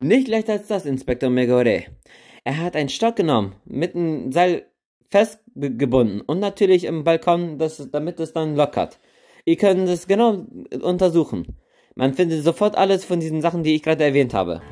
Nicht leichter als das, Inspektor Megore. Er hat einen Stock genommen, mit einem Seil festgebunden und natürlich im Balkon, das, damit es dann lockert. Ihr könnt es genau untersuchen. Man findet sofort alles von diesen Sachen, die ich gerade erwähnt habe.